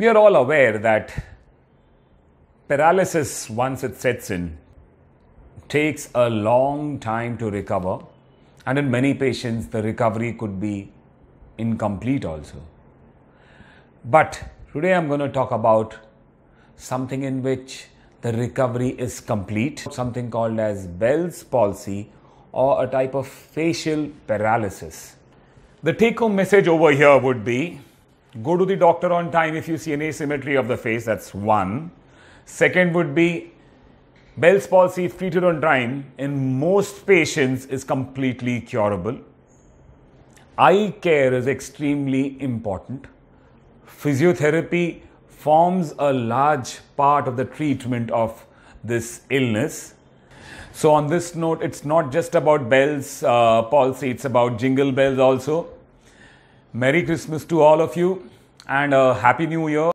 We are all aware that paralysis, once it sets in, takes a long time to recover, and in many patients, the recovery could be incomplete also. But today, I'm going to talk about something in which the recovery is complete, something called as Bell's palsy or a type of facial paralysis. The take home message over here would be go to the doctor on time if you see an asymmetry of the face, that's one. Second would be Bell's palsy, if treated on time, in most patients is completely curable. Eye care is extremely important. Physiotherapy forms a large part of the treatment of this illness. So, on this note, it's not just about Bell's uh, palsy, it's about jingle bells also. Merry Christmas to all of you and a Happy New Year.